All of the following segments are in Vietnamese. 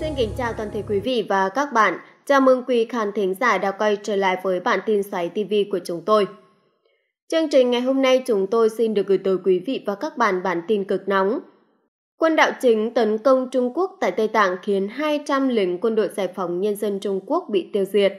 Xin kính chào toàn thể quý vị và các bạn. Chào mừng quý khán thính giả đã quay trở lại với bản tin xoáy TV của chúng tôi. Chương trình ngày hôm nay chúng tôi xin được gửi tới quý vị và các bạn bản tin cực nóng. Quân đạo chính tấn công Trung Quốc tại Tây Tạng khiến 200 lính quân đội giải phóng nhân dân Trung Quốc bị tiêu diệt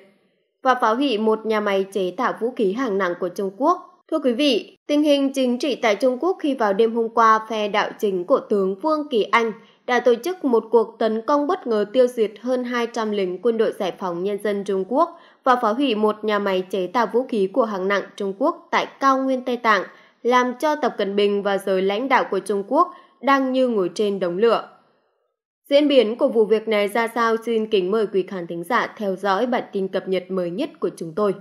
và phá hủy một nhà máy chế tạo vũ khí hạng nặng của Trung Quốc. Thưa quý vị, tình hình chính trị tại Trung Quốc khi vào đêm hôm qua, phe đạo chính của tướng Vương Kỳ Anh đã tổ chức một cuộc tấn công bất ngờ tiêu diệt hơn 200 lính quân đội giải phóng nhân dân Trung Quốc và phá hủy một nhà máy chế tạo vũ khí của hàng nặng Trung Quốc tại cao nguyên Tây Tạng, làm cho Tập Cận Bình và giới lãnh đạo của Trung Quốc đang như ngồi trên đống lửa. Diễn biến của vụ việc này ra sao xin kính mời quý khán thính giả theo dõi bản tin cập nhật mới nhất của chúng tôi.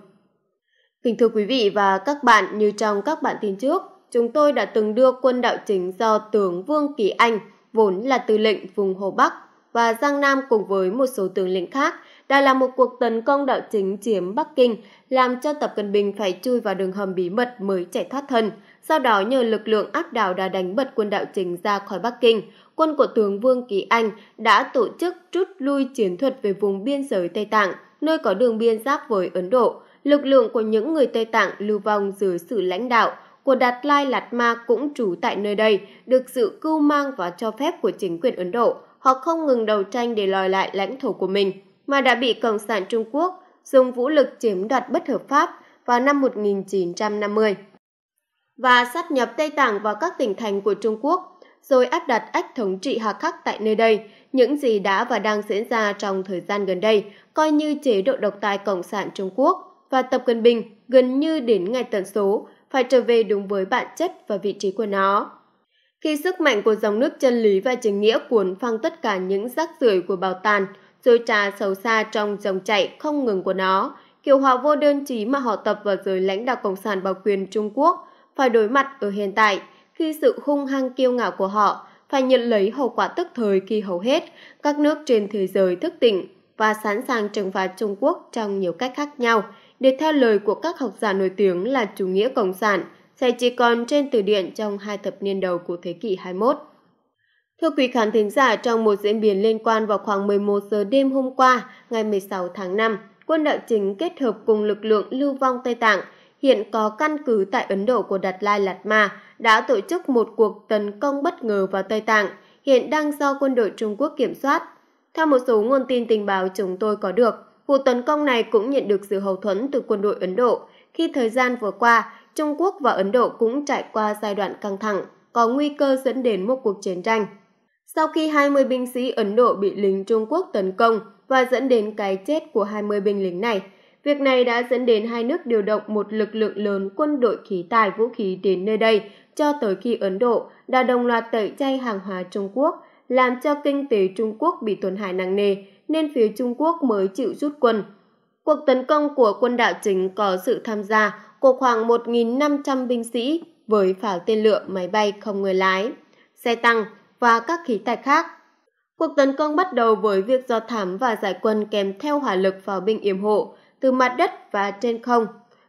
Kính thưa quý vị và các bạn, như trong các bản tin trước, chúng tôi đã từng đưa quân đạo chính do tướng Vương Kỳ Anh, vốn là tư lệnh vùng Hồ Bắc và Giang Nam cùng với một số tướng lĩnh khác, đã làm một cuộc tấn công đạo chính chiếm Bắc Kinh, làm cho Tập Cận Bình phải chui vào đường hầm bí mật mới chạy thoát thân. Sau đó nhờ lực lượng áp đảo đã đánh bật quân đạo chính ra khỏi Bắc Kinh, quân của tướng Vương Kỳ Anh đã tổ chức rút lui chiến thuật về vùng biên giới Tây Tạng, nơi có đường biên giáp với Ấn Độ – lực lượng của những người Tây Tạng lưu vong dưới sự lãnh đạo của Đạt Lai Lạt Ma cũng trú tại nơi đây, được sự cưu mang và cho phép của chính quyền Ấn Độ. Họ không ngừng đầu tranh để lòi lại lãnh thổ của mình, mà đã bị Cộng sản Trung Quốc dùng vũ lực chiếm đoạt bất hợp pháp vào năm 1950 và sát nhập Tây Tạng vào các tỉnh thành của Trung Quốc, rồi áp đặt ách thống trị hà khắc tại nơi đây. Những gì đã và đang diễn ra trong thời gian gần đây coi như chế độ độc tài Cộng sản Trung Quốc và Tập Cận Bình gần như đến ngày tận số, phải trở về đúng với bản chất và vị trí của nó. Khi sức mạnh của dòng nước chân lý và chính nghĩa cuốn phăng tất cả những rác rưởi của bảo tàng, rồi trà xấu xa trong dòng chảy không ngừng của nó, kiểu hòa vô đơn chí mà họ tập vào giới lãnh đạo Cộng sản bảo quyền Trung Quốc phải đối mặt ở hiện tại, khi sự hung hăng kiêu ngạo của họ phải nhận lấy hậu quả tức thời khi hầu hết các nước trên thế giới thức tỉnh và sẵn sàng trừng phạt Trung Quốc trong nhiều cách khác nhau – để theo lời của các học giả nổi tiếng là chủ nghĩa cộng sản, sẽ chỉ còn trên từ điển trong hai thập niên đầu của thế kỷ 21. Thưa quý khán thính giả, trong một diễn biến liên quan vào khoảng 11 giờ đêm hôm qua, ngày 16 tháng 5, quân đạo chính kết hợp cùng lực lượng lưu vong Tây Tạng hiện có căn cứ tại Ấn Độ của Đạt Lai Lạt Ma đã tổ chức một cuộc tấn công bất ngờ vào Tây Tạng, hiện đang do quân đội Trung Quốc kiểm soát. Theo một số nguồn tin tình báo chúng tôi có được, Vụ tấn công này cũng nhận được sự hậu thuẫn từ quân đội Ấn Độ khi thời gian vừa qua, Trung Quốc và Ấn Độ cũng trải qua giai đoạn căng thẳng, có nguy cơ dẫn đến một cuộc chiến tranh. Sau khi 20 binh sĩ Ấn Độ bị lính Trung Quốc tấn công và dẫn đến cái chết của 20 binh lính này, việc này đã dẫn đến hai nước điều động một lực lượng lớn quân đội khí tài vũ khí đến nơi đây cho tới khi Ấn Độ đã đồng loạt tẩy chay hàng hóa Trung Quốc, làm cho kinh tế Trung Quốc bị tổn hại nặng nề, nên phía Trung Quốc mới chịu rút quân. Cuộc tấn công của quân đảo chính có sự tham gia của khoảng 1.500 binh sĩ với pháo tên lửa máy bay không người lái, xe tăng và các khí tài khác. Cuộc tấn công bắt đầu với việc do thám và giải quân kèm theo hỏa lực pháo binh yểm hộ từ mặt đất và trên không,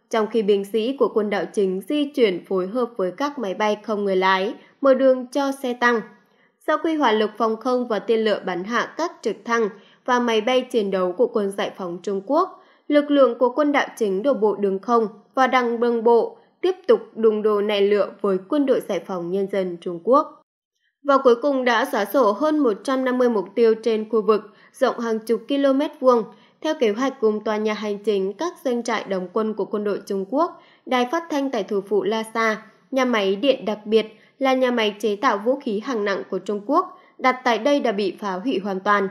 trong khi binh sĩ của quân đảo chính di chuyển phối hợp với các máy bay không người lái mở đường cho xe tăng sau khi hỏa lực phòng không và tên lửa bắn hạ các trực thăng và máy bay chiến đấu của quân giải phóng Trung Quốc, lực lượng của quân đạo chính đổ bộ đường không và đằng đường bộ tiếp tục đùng đồ nảy lửa với quân đội giải phóng nhân dân Trung Quốc. Và cuối cùng đã xóa sổ hơn 150 mục tiêu trên khu vực rộng hàng chục km vuông, theo kế hoạch cùng tòa nhà hành chính các doanh trại đóng quân của quân đội Trung Quốc, đài phát thanh tại thủ phủ La Sa, nhà máy điện đặc biệt, là nhà máy chế tạo vũ khí hạng nặng của Trung Quốc, đặt tại đây đã bị phá hủy hoàn toàn.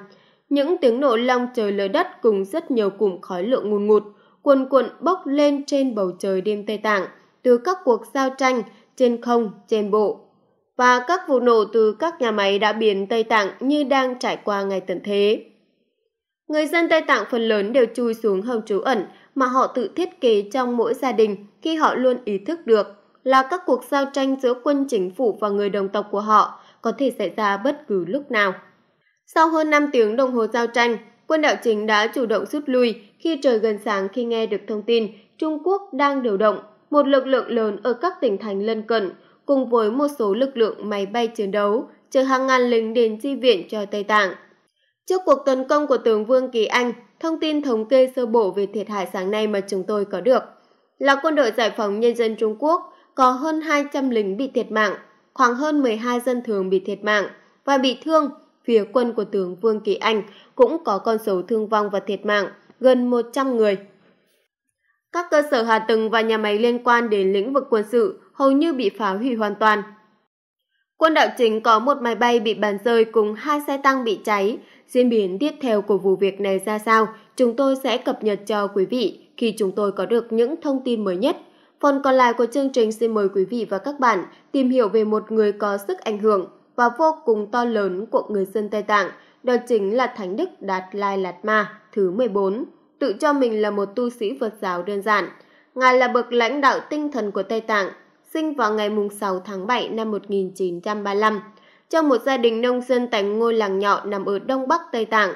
Những tiếng nổ long trời lở đất cùng rất nhiều cụm khói lượng ngùn ngụt, cuồn cuộn bốc lên trên bầu trời đêm Tây Tạng, từ các cuộc giao tranh trên không, trên bộ. Và các vụ nổ từ các nhà máy đã biến Tây Tạng như đang trải qua ngày tận thế. Người dân Tây Tạng phần lớn đều chui xuống hầm trú ẩn mà họ tự thiết kế trong mỗi gia đình khi họ luôn ý thức được là các cuộc giao tranh giữa quân chính phủ và người đồng tộc của họ có thể xảy ra bất cứ lúc nào. Sau hơn 5 tiếng đồng hồ giao tranh, quân đạo chính đã chủ động rút lui khi trời gần sáng khi nghe được thông tin Trung Quốc đang điều động một lực lượng lớn ở các tỉnh thành lân cận cùng với một số lực lượng máy bay chiến đấu chờ hàng ngàn lính đến chi viện cho Tây Tạng. Trước cuộc tấn công của tướng Vương Kỳ Anh, thông tin thống kê sơ bộ về thiệt hại sáng nay mà chúng tôi có được là quân đội giải phóng nhân dân Trung Quốc có hơn 200 lính bị thiệt mạng, khoảng hơn 12 dân thường bị thiệt mạng và bị thương. Phía quân của tướng Vương Kỳ Anh cũng có con số thương vong và thiệt mạng gần 100 người. Các cơ sở hạ tầng và nhà máy liên quan đến lĩnh vực quân sự hầu như bị phá hủy hoàn toàn. Quân đạo chính có một máy bay bị bắn rơi cùng hai xe tăng bị cháy. Diễn biến tiếp theo của vụ việc này ra sao, chúng tôi sẽ cập nhật cho quý vị khi chúng tôi có được những thông tin mới nhất. Phần còn lại của chương trình xin mời quý vị và các bạn tìm hiểu về một người có sức ảnh hưởng và vô cùng to lớn của người dân Tây Tạng, đó chính là Thánh Đức Đạt Lai Lạt Ma thứ 14, tự cho mình là một tu sĩ Phật giáo đơn giản. Ngài là bậc lãnh đạo tinh thần của Tây Tạng, sinh vào ngày 6 tháng 7 năm 1935, trong một gia đình nông dân tại ngôi làng nhỏ nằm ở Đông Bắc Tây Tạng.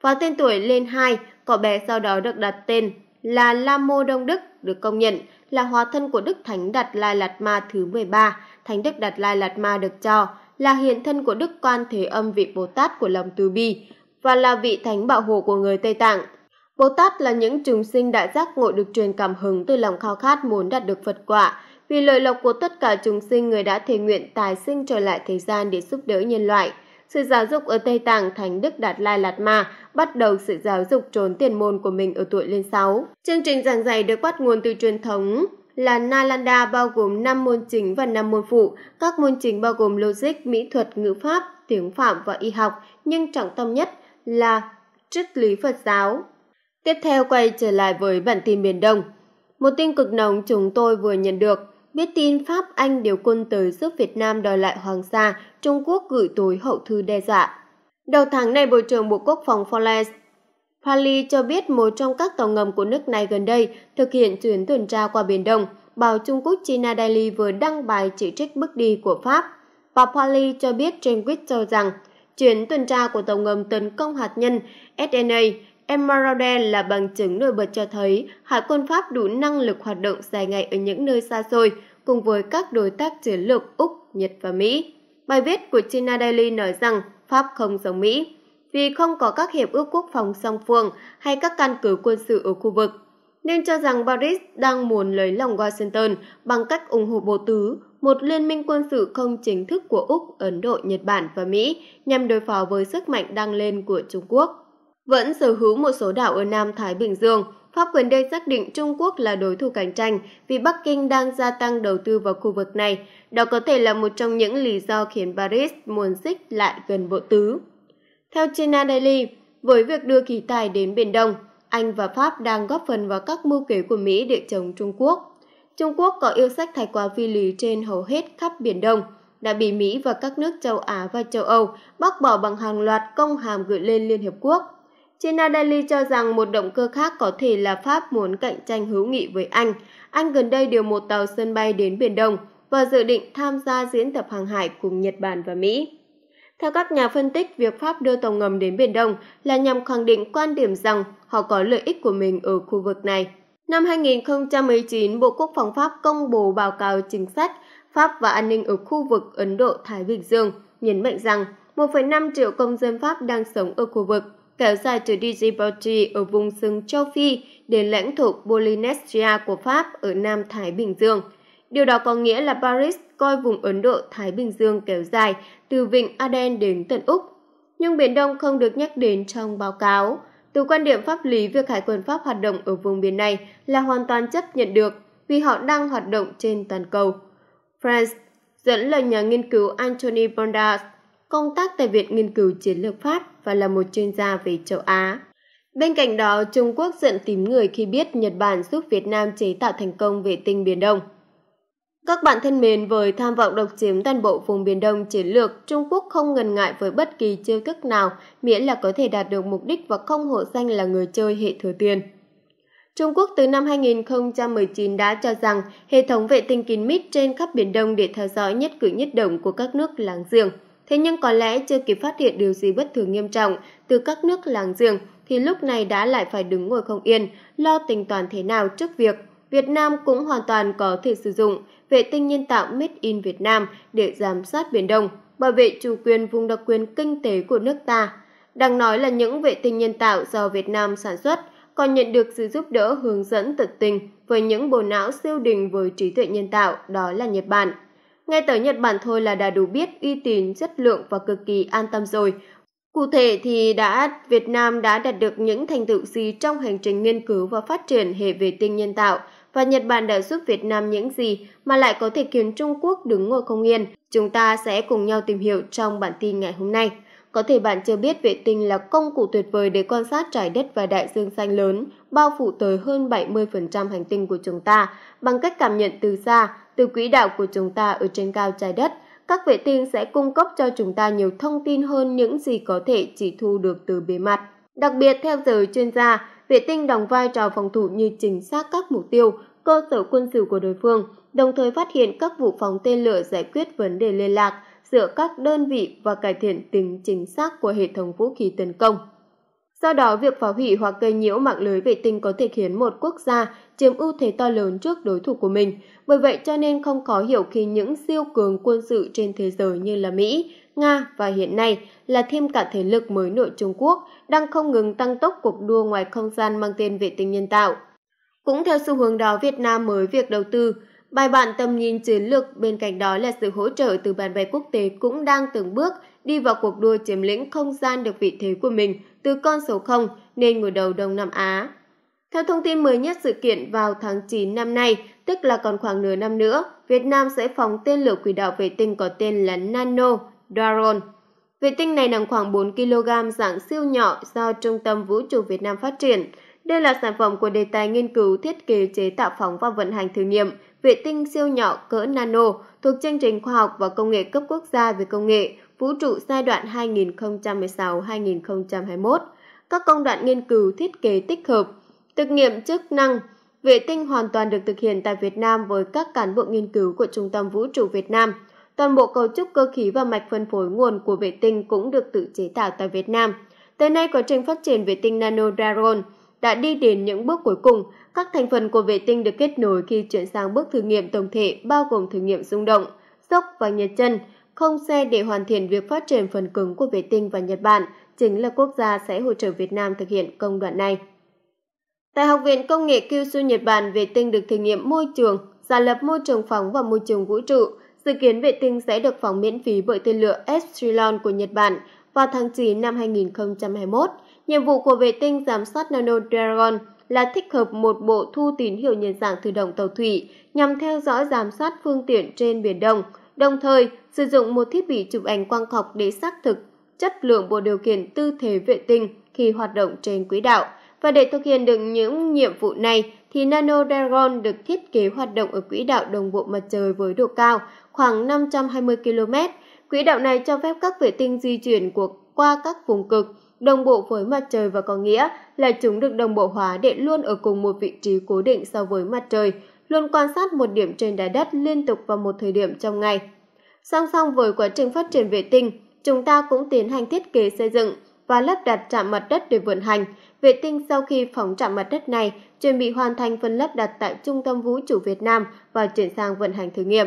Vào tên tuổi lên 2, cậu bé sau đó được đặt tên là Lamo Đông Đức được công nhận là hóa thân của Đức Thánh Đạt Lai Lạt Ma thứ 13, Thánh Đức Đạt Lai Lạt Ma được cho là hiện thân của Đức Quan Thế Âm vị Bồ Tát của lòng từ bi và là vị thánh bảo hộ của người Tây Tạng. Bồ Tát là những chúng sinh đại giác ngộ được truyền cảm hứng từ lòng khao khát muốn đạt được Phật quả, vì lợi lộc của tất cả chúng sinh người đã thể nguyện tài sinh trở lại thế gian để giúp đỡ nhân loại – sự giáo dục ở Tây Tạng Thánh Đức Đạt Lai Lạt Ma bắt đầu sự giáo dục trốn tiền môn của mình ở tuổi lên 6. Chương trình giảng dạy được bắt nguồn từ truyền thống là Nalanda bao gồm 5 môn chính và 5 môn phụ. Các môn chính bao gồm logic, mỹ thuật, ngữ pháp, tiếng Phạm và y học, nhưng trọng tâm nhất là triết lý Phật giáo. Tiếp theo quay trở lại với bản tin miền Đông. Một tin cực nóng chúng tôi vừa nhận được, biết tin Pháp, Anh điều quân tới giúp Việt Nam đòi lại Hoàng Sa Trung Quốc gửi tối hậu thư đe dọa. Đầu tháng này, Bộ trưởng Bộ Quốc phòng Forest Pali cho biết một trong các tàu ngầm của nước này gần đây thực hiện chuyến tuần tra qua Biển Đông, Báo Trung Quốc China Daily vừa đăng bài chỉ trích bước đi của Pháp. Và Pali cho biết trên Twitter cho rằng chuyến tuần tra của tàu ngầm tấn công hạt nhân SNA Emerald là bằng chứng nổi bật cho thấy Hải quân Pháp đủ năng lực hoạt động dài ngày ở những nơi xa xôi cùng với các đối tác chiến lược Úc, Nhật và Mỹ. Bài viết của China Daily nói rằng Pháp không giống Mỹ vì không có các hiệp ước quốc phòng song phương hay các căn cứ quân sự ở khu vực, nên cho rằng Paris đang muốn lấy lòng Washington bằng cách ủng hộ bầu tứ, một liên minh quân sự không chính thức của Úc, Ấn Độ, Nhật Bản và Mỹ nhằm đối phó với sức mạnh đang lên của Trung Quốc. Vẫn sở hữu một số đảo ở Nam Thái Bình Dương – Pháp quyền đây xác định Trung Quốc là đối thủ cạnh tranh vì Bắc Kinh đang gia tăng đầu tư vào khu vực này. Đó có thể là một trong những lý do khiến Paris muốn xích lại gần bộ tứ. Theo China Daily, với việc đưa khí tài đến Biển Đông, Anh và Pháp đang góp phần vào các mưu kế của Mỹ để chống Trung Quốc. Trung Quốc có yêu sách thái quá phi lý trên hầu hết khắp Biển Đông, đã bị Mỹ và các nước châu Á và châu Âu bác bỏ bằng hàng loạt công hàm gửi lên Liên Hiệp Quốc China Daily cho rằng một động cơ khác có thể là Pháp muốn cạnh tranh hữu nghị với Anh. Anh gần đây điều một tàu sân bay đến Biển Đông và dự định tham gia diễn tập hàng hải cùng Nhật Bản và Mỹ. Theo các nhà phân tích, việc Pháp đưa tàu ngầm đến Biển Đông là nhằm khẳng định quan điểm rằng họ có lợi ích của mình ở khu vực này. Năm 2019, Bộ Quốc phòng Pháp công bố báo cáo chính sách Pháp và an ninh ở khu vực Ấn Độ-Thái Bình Dương, nhấn mạnh rằng 1,5 triệu công dân Pháp đang sống ở khu vực kéo dài từ Djibouti ở vùng rừng châu Phi đến lãnh thổ Polynesia của Pháp ở Nam Thái Bình Dương. Điều đó có nghĩa là Paris coi vùng Ấn Độ-Thái Bình Dương kéo dài từ vịnh Aden đến tận Úc. Nhưng Biển Đông không được nhắc đến trong báo cáo. Từ quan điểm pháp lý, việc Hải quân Pháp hoạt động ở vùng biển này là hoàn toàn chấp nhận được vì họ đang hoạt động trên toàn cầu. France dẫn lời nhà nghiên cứu Anthony Bondas công tác tại Viện Nghiên cứu Chiến lược Pháp và là một chuyên gia về châu Á. Bên cạnh đó, Trung Quốc giận tím người khi biết Nhật Bản giúp Việt Nam chế tạo thành công vệ tinh Biển Đông. Các bạn thân mến, với tham vọng độc chiếm toàn bộ vùng Biển Đông chiến lược, Trung Quốc không ngần ngại với bất kỳ chiêu thức nào miễn là có thể đạt được mục đích và không hộ danh là người chơi hệ thừa tiền. Trung Quốc từ năm 2019 đã cho rằng hệ thống vệ tinh kín mít trên khắp Biển Đông để theo dõi nhất cử nhất động của các nước láng giềng – Thế nhưng có lẽ chưa kịp phát hiện điều gì bất thường nghiêm trọng từ các nước làng giềng thì lúc này đã lại phải đứng ngồi không yên, lo tình toàn thế nào trước việc Việt Nam cũng hoàn toàn có thể sử dụng vệ tinh nhân tạo Made in Việt Nam để giám sát Biển Đông, bảo vệ chủ quyền vùng đặc quyền kinh tế của nước ta. Đang nói là những vệ tinh nhân tạo do Việt Nam sản xuất còn nhận được sự giúp đỡ hướng dẫn tận tình với những bộ não siêu đình với trí tuệ nhân tạo đó là Nhật Bản. Ngay tới Nhật Bản thôi là đã đủ biết uy tín, chất lượng và cực kỳ an tâm rồi. Cụ thể thì đã Việt Nam đã đạt được những thành tựu gì trong hành trình nghiên cứu và phát triển hệ vệ tinh nhân tạo và Nhật Bản đã giúp Việt Nam những gì mà lại có thể khiến Trung Quốc đứng ngồi không yên. Chúng ta sẽ cùng nhau tìm hiểu trong bản tin ngày hôm nay. Có thể bạn chưa biết vệ tinh là công cụ tuyệt vời để quan sát trái đất và đại dương xanh lớn, bao phủ tới hơn 70% hành tinh của chúng ta, bằng cách cảm nhận từ xa, từ quỹ đạo của chúng ta ở trên cao trái đất. Các vệ tinh sẽ cung cấp cho chúng ta nhiều thông tin hơn những gì có thể chỉ thu được từ bề mặt. Đặc biệt, theo giới chuyên gia, vệ tinh đóng vai trò phòng thủ như chính xác các mục tiêu, cơ sở quân sự của đối phương, đồng thời phát hiện các vụ phóng tên lửa giải quyết vấn đề liên lạc, giữa các đơn vị và cải thiện tính chính xác của hệ thống vũ khí tấn công. Do đó, việc phá hủy hoặc gây nhiễu mạng lưới vệ tinh có thể khiến một quốc gia chiếm ưu thế to lớn trước đối thủ của mình. Bởi vậy cho nên không khó hiểu khi những siêu cường quân sự trên thế giới như là Mỹ, Nga và hiện nay là thêm cả thế lực mới nội Trung Quốc đang không ngừng tăng tốc cuộc đua ngoài không gian mang tên vệ tinh nhân tạo. Cũng theo xu hướng đó, Việt Nam mới việc đầu tư Bài bản tầm nhìn chiến lược bên cạnh đó là sự hỗ trợ từ bạn bè quốc tế cũng đang từng bước đi vào cuộc đua chiếm lĩnh không gian được vị thế của mình từ con số 0 nên ngồi đầu Đông Nam Á. Theo thông tin mới nhất sự kiện vào tháng 9 năm nay, tức là còn khoảng nửa năm nữa, Việt Nam sẽ phóng tên lửa quỹ đạo vệ tinh có tên là Nano Drone. Vệ tinh này nặng khoảng 4 kg dạng siêu nhỏ do Trung tâm Vũ trụ Việt Nam phát triển. Đây là sản phẩm của đề tài nghiên cứu thiết kế chế tạo phóng và vận hành thử nghiệm – vệ tinh siêu nhỏ cỡ nano thuộc chương trình khoa học và công nghệ cấp quốc gia về công nghệ vũ trụ giai đoạn 2016-2021. Các công đoạn nghiên cứu thiết kế tích hợp, thực nghiệm chức năng vệ tinh hoàn toàn được thực hiện tại Việt Nam với các cán bộ nghiên cứu của Trung tâm Vũ trụ Việt Nam. Toàn bộ cấu trúc cơ khí và mạch phân phối nguồn của vệ tinh cũng được tự chế tạo tại Việt Nam. Tới nay, quá trình phát triển vệ tinh Nano Dragon đã đi đến những bước cuối cùng, các thành phần của vệ tinh được kết nối khi chuyển sang bước thử nghiệm tổng thể bao gồm thử nghiệm rung động, sốc và nhiệt chân. Không xe để hoàn thiện việc phát triển phần cứng của vệ tinh và Nhật Bản chính là quốc gia sẽ hỗ trợ Việt Nam thực hiện công đoạn này. Tại Học viện Công nghệ Kyushu Nhật Bản, vệ tinh được thử nghiệm môi trường, giả lập môi trường phóng và môi trường vũ trụ. Dự kiến vệ tinh sẽ được phóng miễn phí bởi tên lửa Epsilon của Nhật Bản vào tháng 9 năm 2021. Nhiệm vụ của vệ tinh giám sát Nano Dragon là thích hợp một bộ thu tín hiệu nhận dạng tự động tàu thủy nhằm theo dõi giám sát phương tiện trên biển Đông, đồng thời sử dụng một thiết bị chụp ảnh quang học để xác thực chất lượng bộ điều kiện tư thế vệ tinh khi hoạt động trên quỹ đạo. Và để thực hiện được những nhiệm vụ này, thì Nano Dragon được thiết kế hoạt động ở quỹ đạo đồng bộ mặt trời với độ cao khoảng 520 km. Quỹ đạo này cho phép các vệ tinh di chuyển qua các vùng cực đồng bộ với mặt trời và có nghĩa là chúng được đồng bộ hóa để luôn ở cùng một vị trí cố định so với mặt trời, luôn quan sát một điểm trên trái đất liên tục vào một thời điểm trong ngày. Song song với quá trình phát triển vệ tinh, chúng ta cũng tiến hành thiết kế xây dựng và lắp đặt trạm mặt đất để vận hành. Vệ tinh sau khi phóng trạm mặt đất này chuẩn bị hoàn thành phần lắp đặt tại Trung tâm Vũ trụ Việt Nam và chuyển sang vận hành thử nghiệm.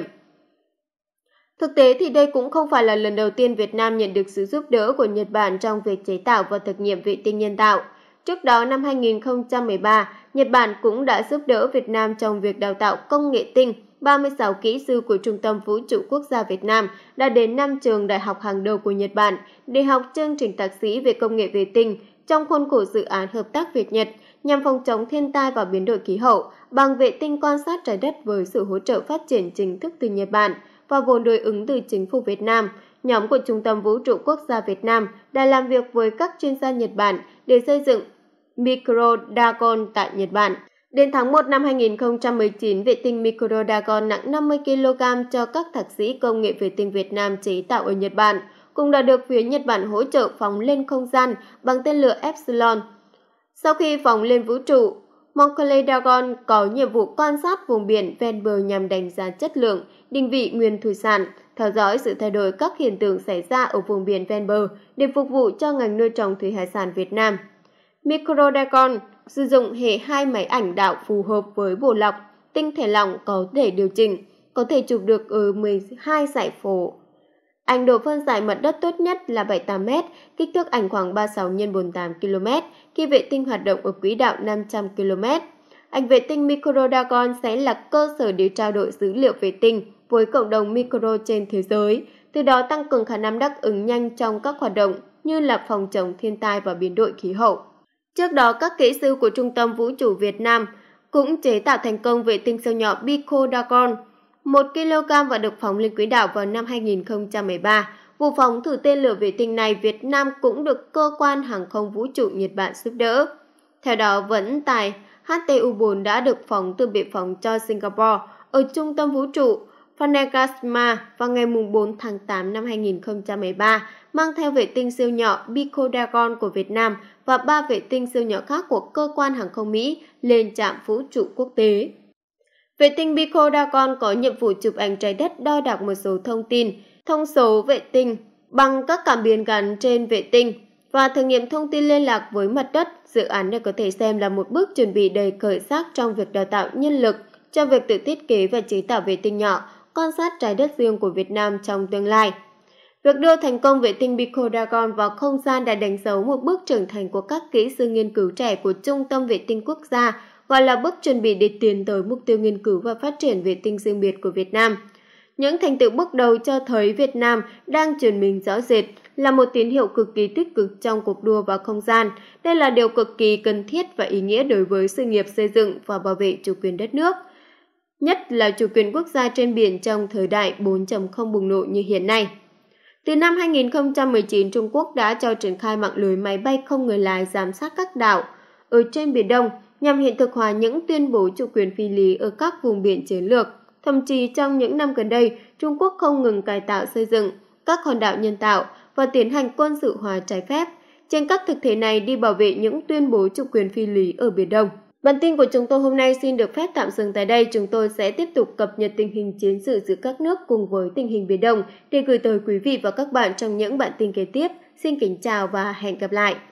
Thực tế thì đây cũng không phải là lần đầu tiên Việt Nam nhận được sự giúp đỡ của Nhật Bản trong việc chế tạo và thực nghiệm vệ tinh nhân tạo. Trước đó năm 2013, Nhật Bản cũng đã giúp đỡ Việt Nam trong việc đào tạo công nghệ tinh. 36 kỹ sư của Trung tâm Vũ trụ Quốc gia Việt Nam đã đến năm trường đại học hàng đầu của Nhật Bản để học chương trình thạc sĩ về công nghệ vệ tinh trong khuôn khổ dự án hợp tác Việt Nhật nhằm phòng chống thiên tai và biến đổi khí hậu bằng vệ tinh quan sát trái đất với sự hỗ trợ phát triển chính thức từ Nhật Bản – và vốn đối ứng từ chính phủ Việt Nam, nhóm của Trung tâm Vũ trụ Quốc gia Việt Nam đã làm việc với các chuyên gia Nhật Bản để xây dựng Micro Dragon tại Nhật Bản. Đến tháng 1 năm 2019, vệ tinh Micro Dragon nặng 50 kg cho các thạc sĩ công nghệ vệ tinh Việt Nam chế tạo ở Nhật Bản, cũng đã được phía Nhật Bản hỗ trợ phóng lên không gian bằng tên lửa Epsilon. Sau khi phóng lên vũ trụ, Moncledagon có nhiệm vụ quan sát vùng biển ven bờ nhằm đánh giá chất lượng, định vị nguyên thủy sản, theo dõi sự thay đổi các hiện tượng xảy ra ở vùng biển ven bờ để phục vụ cho ngành nuôi trồng thủy hải sản Việt Nam. Microdagon sử dụng hệ hai máy ảnh đạo phù hợp với bộ lọc, tinh thể lỏng có thể điều chỉnh, có thể chụp được ở 12 giải phổ Ảnh độ phân giải mặt đất tốt nhất là 78 m, kích thước ảnh khoảng 36 x 48 km khi vệ tinh hoạt động ở quỹ đạo 500 km. Ảnh vệ tinh Microdagon sẽ là cơ sở để trao đổi dữ liệu vệ tinh với cộng đồng micro trên thế giới, từ đó tăng cường khả năng đáp ứng nhanh trong các hoạt động như là phòng chống thiên tai và biến đổi khí hậu. Trước đó, các kỹ sư của Trung tâm Vũ trụ Việt Nam cũng chế tạo thành công vệ tinh siêu nhỏ Pico 1 kg và được phóng lên quỹ đạo vào năm 2013. Vụ phóng thử tên lửa vệ tinh này Việt Nam cũng được cơ quan hàng không vũ trụ Nhật Bản giúp đỡ. Theo đó, vẫn tài HTU-4 đã được phóng từ bệ phóng cho Singapore ở trung tâm vũ trụ Panagasma vào ngày 4 tháng 8 năm 2013, mang theo vệ tinh siêu nhỏ Bicodagon của Việt Nam và ba vệ tinh siêu nhỏ khác của cơ quan hàng không Mỹ lên trạm vũ trụ quốc tế. Vệ tinh Bicodacon có nhiệm vụ chụp ảnh trái đất đo đạc một số thông tin, thông số vệ tinh bằng các cảm biến gắn trên vệ tinh và thử nghiệm thông tin liên lạc với mặt đất. Dự án này có thể xem là một bước chuẩn bị đầy khởi sắc trong việc đào tạo nhân lực cho việc tự thiết kế và chế tạo vệ tinh nhỏ, quan sát trái đất riêng của Việt Nam trong tương lai. Việc đưa thành công vệ tinh Bicodragon vào không gian đã đánh dấu một bước trưởng thành của các kỹ sư nghiên cứu trẻ của Trung tâm Vệ tinh Quốc gia gọi là bước chuẩn bị để tiến tới mục tiêu nghiên cứu và phát triển vệ tinh riêng biệt của Việt Nam. Những thành tựu bước đầu cho thấy Việt Nam đang chuyển mình rõ rệt là một tín hiệu cực kỳ tích cực trong cuộc đua vào không gian. Đây là điều cực kỳ cần thiết và ý nghĩa đối với sự nghiệp xây dựng và bảo vệ chủ quyền đất nước, nhất là chủ quyền quốc gia trên biển trong thời đại 4.0 bùng nổ như hiện nay. Từ năm 2019, Trung Quốc đã cho triển khai mạng lưới máy bay không người lái giám sát các đảo ở trên Biển Đông nhằm hiện thực hóa những tuyên bố chủ quyền phi lý ở các vùng biển chiến lược. Thậm chí trong những năm gần đây, Trung Quốc không ngừng cải tạo xây dựng các hòn đảo nhân tạo và tiến hành quân sự hóa trái phép trên các thực thể này đi bảo vệ những tuyên bố chủ quyền phi lý ở Biển Đông. Bản tin của chúng tôi hôm nay xin được phép tạm dừng tại đây. Chúng tôi sẽ tiếp tục cập nhật tình hình chiến sự giữa các nước cùng với tình hình Biển Đông để gửi tới quý vị và các bạn trong những bản tin kế tiếp. Xin kính chào và hẹn gặp lại!